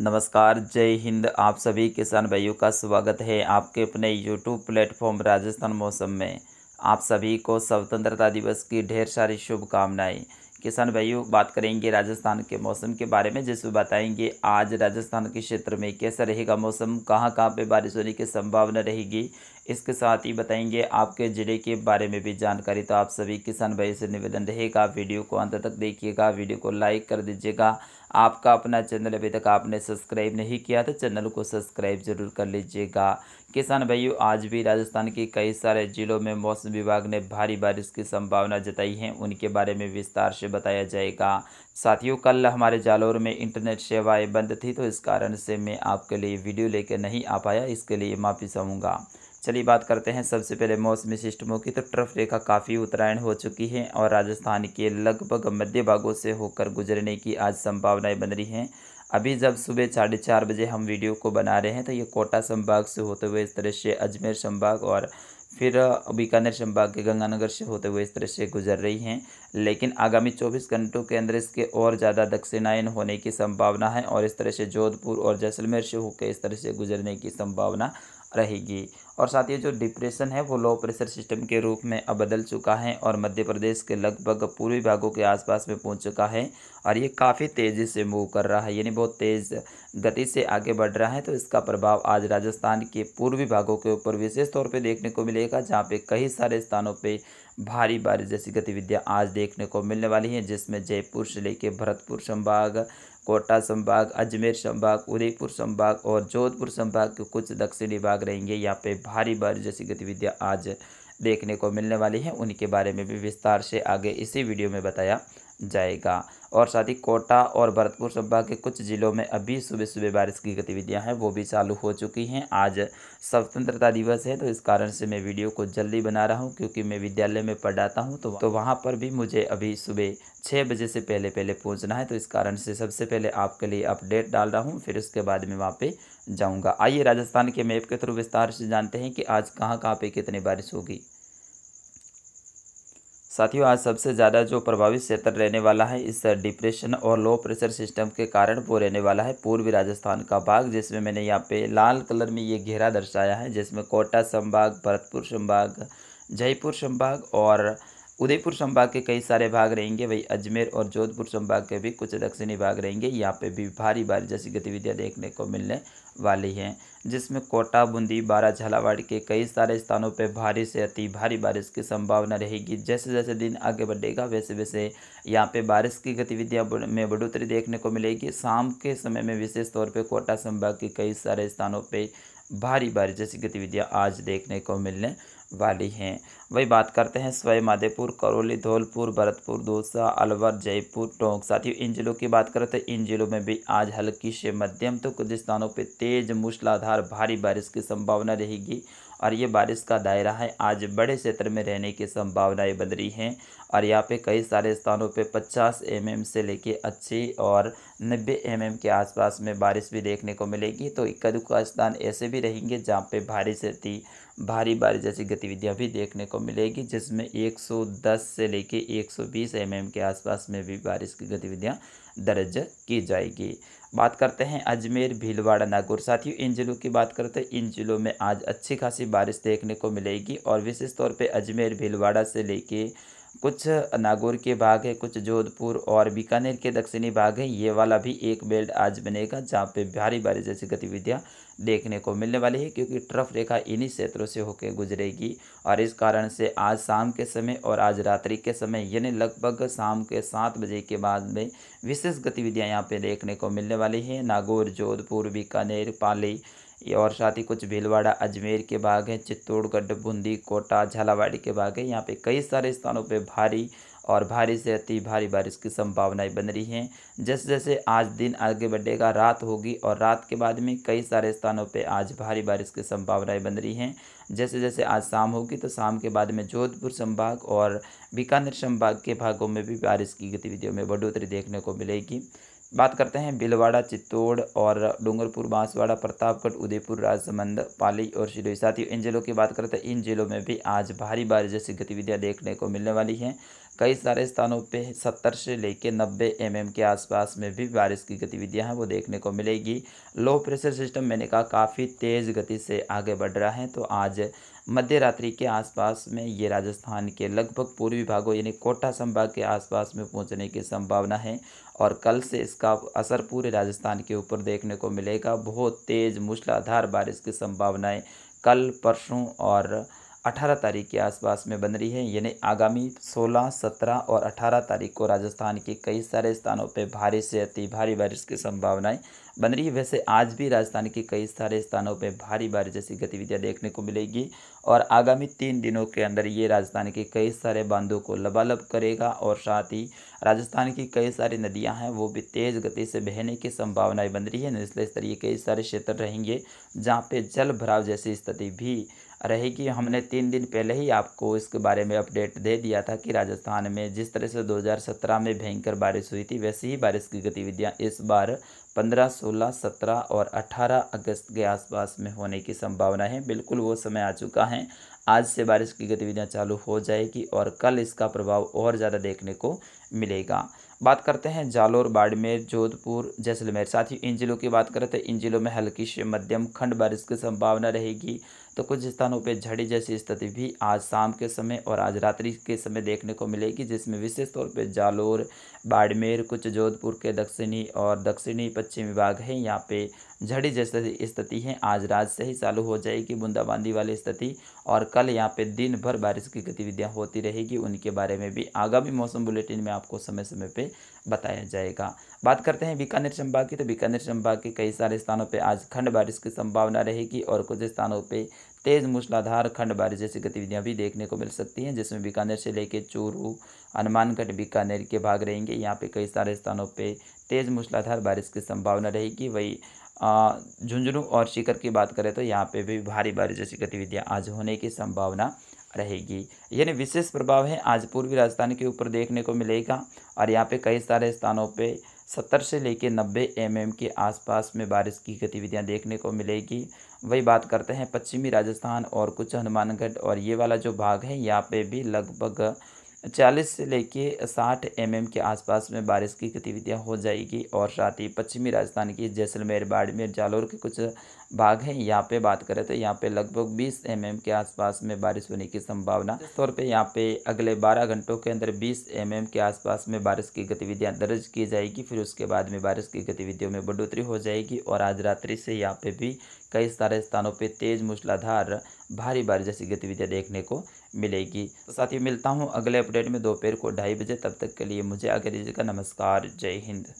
नमस्कार जय हिंद आप सभी किसान भाइयों का स्वागत है आपके अपने यूट्यूब प्लेटफॉर्म राजस्थान मौसम में आप सभी को स्वतंत्रता दिवस की ढेर सारी शुभकामनाएं किसान भाइयों बात करेंगे राजस्थान के मौसम के बारे में जिसमें बताएंगे आज राजस्थान के क्षेत्र में कैसा रहेगा मौसम कहां कहां पे बारिश होने की संभावना रहेगी इसके साथ ही बताएंगे आपके ज़िले के बारे में भी जानकारी तो आप सभी किसान भाई से निवेदन रहेगा वीडियो को अंत तक देखिएगा वीडियो को लाइक कर दीजिएगा आपका अपना चैनल अभी तक आपने सब्सक्राइब नहीं किया तो चैनल को सब्सक्राइब जरूर कर लीजिएगा किसान भाइयों आज भी राजस्थान के कई सारे जिलों में मौसम विभाग ने भारी बारिश की संभावना जताई है उनके बारे में विस्तार से बताया जाएगा साथियों कल हमारे जालौर में इंटरनेट सेवाएं बंद थी तो इस कारण से मैं आपके लिए वीडियो लेकर नहीं आ पाया इसके लिए माफ़ी चाहूँगा चलिए बात करते हैं सबसे पहले मौसमी सिस्टमों की तो ट्रफ रेखा काफ़ी उत्तरायण हो चुकी है और राजस्थान के लगभग मध्य भागों से होकर गुजरने की आज संभावनाएं बन रही हैं अभी जब सुबह साढ़े चार बजे हम वीडियो को बना रहे हैं तो ये कोटा संभाग से होते हुए इस तरह से अजमेर संभाग और फिर बीकानेर संभाग के गंगानगर से होते हुए इस तरह से गुजर रही हैं लेकिन आगामी 24 घंटों के अंदर इसके और ज़्यादा दक्षिणायन होने की संभावना है और इस तरह से जोधपुर और जैसलमेर से होकर इस तरह से गुजरने की संभावना रहेगी और साथ ही जो डिप्रेशन है वो लो प्रेशर सिस्टम के रूप में अब बदल चुका है और मध्य प्रदेश के लगभग पूर्वी भागों के आसपास में पहुंच चुका है और ये काफ़ी तेज़ी से मूव कर रहा है यानी बहुत तेज़ गति से आगे बढ़ रहा है तो इसका प्रभाव आज राजस्थान के पूर्वी भागों के ऊपर विशेष तौर पर देखने को मिलेगा जहाँ पर कई सारे स्थानों पर भारी बारिश जैसी गतिविधियाँ आज देखने को मिलने वाली हैं जिसमें जयपुर से लेकर भरतपुर संभाग कोटा संभाग अजमेर संभाग उदयपुर संभाग और जोधपुर संभाग के कुछ दक्षिणी भाग रहेंगे यहाँ पे भारी बारिश जैसी गतिविधियाँ आज देखने को मिलने वाली हैं उनके बारे में भी विस्तार से आगे इसी वीडियो में बताया जाएगा और साथ ही कोटा और भरतपुर संभाग के कुछ ज़िलों में अभी सुबह सुबह बारिश की गतिविधियां हैं वो भी चालू हो चुकी हैं आज स्वतंत्रता दिवस है तो इस कारण से मैं वीडियो को जल्दी बना रहा हूं क्योंकि मैं विद्यालय में पढ़ाता हूं तो तो वहां पर भी मुझे अभी सुबह छः बजे से पहले पहले पहुँचना है तो इस कारण से सबसे पहले आपके लिए अपडेट डाल रहा हूँ फिर उसके बाद में वहाँ पर जाऊँगा आइए राजस्थान के मैप के थ्रू विस्तार से जानते हैं कि आज कहाँ कहाँ पर कितनी बारिश होगी साथियों आज सबसे ज़्यादा जो प्रभावित क्षेत्र रहने वाला है इस डिप्रेशन और लो प्रेशर सिस्टम के कारण वो रहने वाला है पूर्वी राजस्थान का भाग जिसमें मैंने यहाँ पे लाल कलर में ये घेरा दर्शाया है जिसमें कोटा संभाग भरतपुर संभाग जयपुर संभाग और उदयपुर संभाग के कई सारे भाग रहेंगे वही अजमेर और जोधपुर संभाग के भी कुछ दक्षिणी भाग रहेंगे यहाँ पे भी भारी बारिश जैसी गतिविधियाँ देखने को मिलने वाली हैं जिसमें कोटा बूंदी बारा झालावाड़ के कई सारे स्थानों पर भारी से अति भारी बारिश की संभावना रहेगी जैसे जैसे दिन आगे बढ़ेगा वैसे वैसे यहाँ पे बारिश की गतिविधियाँ में बढ़ोतरी देखने को मिलेगी शाम के समय में विशेष तौर पर कोटा संभाग के कई सारे स्थानों पर भारी बारिश जैसी गतिविधियाँ आज देखने को मिलने वाली हैं वही बात करते हैं स्वयं माधेपुर करौली धौलपुर भरतपुर दौसा अलवर जयपुर टोंक साथियों इन जिलों की बात करें तो इन जिलों में भी आज हल्की से मध्यम तो कुछ स्थानों पर तेज़ मूसलाधार भारी बारिश की संभावना रहेगी और ये बारिश का दायरा है आज बड़े क्षेत्र में रहने की संभावनाएं बन रही हैं और यहाँ पे कई सारे स्थानों पे 50 एम से लेके अच्छी और 90 एम के आसपास में बारिश भी देखने को मिलेगी तो इक्का दुक्का स्थान ऐसे भी रहेंगे जहाँ पे भारी से भारी बारिश जैसी गतिविधियाँ भी देखने को मिलेगी जिसमें 110 से लेके 120 mm के आसपास में भी बारिश की गतिविधियाँ दर्ज की जाएगी बात करते हैं अजमेर भीलवाड़ा नागौर साथियों इन जिलों की बात करते हैं तो इन जिलों में आज अच्छी खासी बारिश देखने को मिलेगी और विशेष तौर पर अजमेर भीलवाड़ा से लेके कुछ नागौर के भाग है कुछ जोधपुर और बीकानेर के दक्षिणी भाग है ये वाला भी एक बेल्ट आज बनेगा जहाँ पे भारी बारिश जैसी गतिविधियाँ देखने को मिलने वाली है क्योंकि ट्रफ रेखा इन्हीं क्षेत्रों से होकर गुजरेगी और इस कारण से आज शाम के समय और आज रात्रि के समय यानी लगभग शाम के सात बजे के बाद में विशेष गतिविधियाँ यहाँ पर देखने को मिलने वाली है नागौर जोधपुर बीकानेर पाली और साथ ही कुछ भीलवाड़ा अजमेर के बाग हैं चित्तौड़गढ़ बूंदी कोटा झालावाड़ी के बाग हैं यहाँ पे कई सारे स्थानों पे भारी और भारी से अति भारी बारिश की संभावनाएं बन रही हैं जैसे जैसे आज दिन आगे बढ़ेगा रात होगी और रात के बाद में कई सारे स्थानों पे आज भारी बारिश की संभावनाएं बन रही हैं जैसे जैसे आज शाम होगी तो शाम के बाद में जोधपुर संभाग और बीकानेर संभाग के भागों में भी बारिश की गतिविधियों में बढ़ोतरी देखने को मिलेगी बात करते हैं भीलवाड़ा चित्तौड़ और डूंगरपुर बांसवाड़ा प्रतापगढ़ उदयपुर राजसमंद पाली और शिरोही साथ ही इन जिलों की बात करते हैं इन जिलों में भी आज भारी बारिश जैसी गतिविधियां देखने को मिलने वाली हैं कई सारे स्थानों पे सत्तर से लेकर नब्बे एम के आसपास में भी बारिश की गतिविधियां हैं वो देखने को मिलेगी लो प्रेशर सिस्टम मैंने कहा काफ़ी तेज़ गति से आगे बढ़ रहा है तो आज मध्य रात्रि के आसपास में ये राजस्थान के लगभग पूर्वी भागों यानी कोटा संभाग के आसपास में पहुंचने की संभावना है और कल से इसका असर पूरे राजस्थान के ऊपर देखने को मिलेगा बहुत तेज़ मूसलाधार बारिश की संभावनाएं कल परसों और 18 तारीख के आसपास में बन रही है यानी आगामी 16, 17 और 18 तारीख को राजस्थान के कई सारे स्थानों पर भारी से अति भारी बारिश की संभावनाएं बन रही है वैसे आज भी राजधानी के कई सारे स्थानों पर भारी बारिश जैसी गतिविधियाँ देखने को मिलेगी और आगामी तीन दिनों के अंदर ये राजधानी के कई सारे बांधों को लबालब करेगा और साथ ही राजस्थान की कई सारी नदियाँ हैं वो भी तेज़ गति से बहने की संभावनाएं बन रही है इसलिए स्तरीय कई सारे क्षेत्र रहेंगे जहाँ पे जल भराव जैसी स्थिति भी रहेगी हमने तीन दिन पहले ही आपको इसके बारे में अपडेट दे दिया था कि राजस्थान में जिस तरह से 2017 में भयंकर बारिश हुई थी वैसी ही बारिश की गतिविधियां इस बार पंद्रह सोलह सत्रह और अठारह अगस्त के आसपास में होने की संभावना है बिल्कुल वो समय आ चुका है आज से बारिश की गतिविधियां चालू हो जाएगी और कल इसका प्रभाव और ज़्यादा देखने को मिलेगा बात करते हैं जालोर बाड़मेर जोधपुर जैसलमेर साथ ही इन जिलों की बात करें तो इन जिलों में हल्की से मध्यम खंड बारिश की संभावना रहेगी तो कुछ स्थानों पर झड़ी जैसी स्थिति भी आज शाम के समय और आज रात्रि के समय देखने को मिलेगी जिसमें विशेष तौर पर जालोर बाड़मेर कुछ जोधपुर के दक्षिणी और दक्षिणी पश्चिमी भाग हैं यहाँ पे झड़ी जैसी स्थिति है आज रात से ही चालू हो जाएगी बूंदाबांदी वाली स्थिति और कल यहाँ पे दिन भर बारिश की गतिविधियाँ होती रहेगी उनके बारे में भी आगामी मौसम बुलेटिन में आपको समय समय पे बताया जाएगा बात करते हैं बीकानेर चंबा की तो बीकानेर चंबा के कई सारे स्थानों पर आज खंड बारिश की संभावना रहेगी और कुछ स्थानों पर तेज़ मूसलाधार खंड बारिश जैसी गतिविधियां भी देखने को मिल सकती हैं जिसमें बीकानेर से लेकर चूरू हनुमानगढ़ बीकानेर के भाग रहेंगे यहाँ पे कई सारे स्थानों पे तेज़ मूसलाधार बारिश की संभावना रहेगी वही झुंझुनू और शिकर की बात करें तो यहाँ पे भी भारी बारिश जैसी गतिविधियाँ आज होने की संभावना रहेगी यानी विशेष प्रभाव है आज पूर्वी राजस्थान के ऊपर देखने को मिलेगा और यहाँ पे कई सारे स्थानों पर सत्तर से लेकर नब्बे एम एम के आसपास में बारिश की गतिविधियाँ देखने को मिलेगी वही बात करते हैं पश्चिमी राजस्थान और कुछ हनुमानगढ़ और ये वाला जो भाग है यहाँ पे भी लगभग चालीस से लेके साठ एम के आसपास में बारिश की गतिविधियाँ हो जाएगी और साथ ही पश्चिमी राजस्थान की जैसलमेर बाड़मेर जालौर के कुछ भाग हैं यहाँ पे बात करें तो यहाँ पे लगभग 20 एम के आसपास में बारिश होने की संभावना इस तौर पे यहाँ पे अगले 12 घंटों के अंदर 20 एम के आसपास में बारिश की गतिविधियाँ दर्ज की जाएगी फिर उसके बाद में बारिश की गतिविधियों में बढ़ोतरी हो जाएगी और आज रात्रि से यहाँ पे भी कई सारे स्थानों पर तेज़ मूसलाधार भारी बारिश जैसी गतिविधियाँ देखने को मिलेगी तो साथ ही मिलता हूँ अगले अपडेट में दोपहर को ढाई बजे तब तक के लिए मुझे आगे दीजिएगा नमस्कार जय हिंद